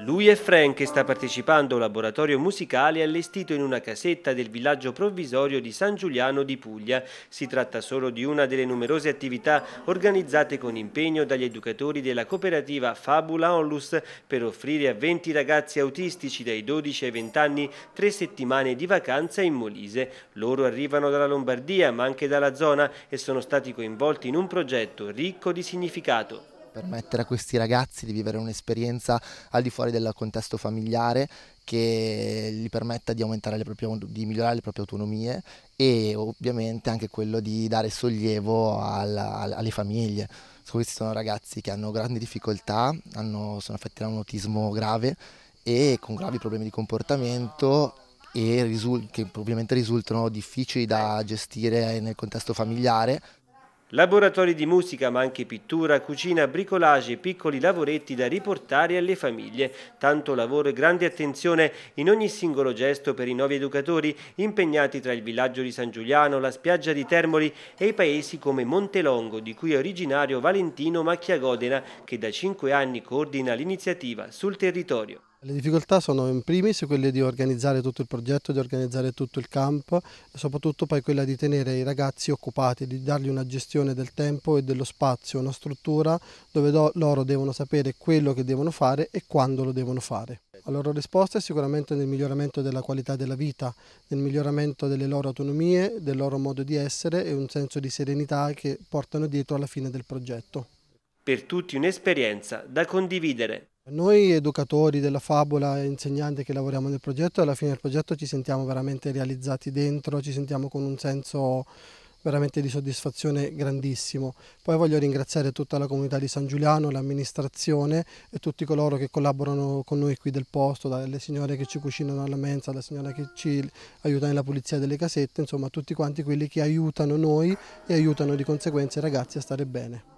Lui e Frank sta partecipando a un laboratorio musicale allestito in una casetta del villaggio provvisorio di San Giuliano di Puglia. Si tratta solo di una delle numerose attività organizzate con impegno dagli educatori della cooperativa Fabula Onlus per offrire a 20 ragazzi autistici dai 12 ai 20 anni tre settimane di vacanza in Molise. Loro arrivano dalla Lombardia ma anche dalla zona e sono stati coinvolti in un progetto ricco di significato permettere a questi ragazzi di vivere un'esperienza al di fuori del contesto familiare che gli permetta di, proprie, di migliorare le proprie autonomie e ovviamente anche quello di dare sollievo alla, alle famiglie. Questi sono ragazzi che hanno grandi difficoltà, hanno, sono affetti da un autismo grave e con gravi problemi di comportamento e risul- che ovviamente risultano difficili da gestire nel contesto familiare. Laboratori di musica, ma anche pittura, cucina, bricolage e piccoli lavoretti da riportare alle famiglie. Tanto lavoro e grande attenzione in ogni singolo gesto per i nuovi educatori impegnati tra il villaggio di San Giuliano, la spiaggia di Termoli e i paesi come Montelongo, di cui è originario Valentino Macchiagodena, che da cinque anni coordina l'iniziativa sul territorio. Le difficoltà sono in primis quelle di organizzare tutto il progetto, di organizzare tutto il camp e soprattutto poi quella di tenere i ragazzi occupati, di dargli una gestione del tempo e dello spazio, una struttura dove loro devono sapere quello che devono fare e quando lo devono fare. La loro risposta è sicuramente nel miglioramento della qualità della vita, nel miglioramento delle loro autonomie, del loro modo di essere e un senso di serenità che portano dietro alla fine del progetto. Per tutti un'esperienza da condividere. Noi educatori della favola e insegnanti che lavoriamo nel progetto, alla fine del progetto ci sentiamo veramente realizzati dentro, ci sentiamo con un senso veramente di soddisfazione grandissimo. Poi voglio ringraziare tutta la comunità di San Giuliano, l'amministrazione e tutti coloro che collaborano con noi qui del posto, dalle signore che ci cucinano alla mensa, alla signora che ci aiuta nella pulizia delle casette, insomma tutti quanti quelli che aiutano noi e aiutano di conseguenza i ragazzi a stare bene.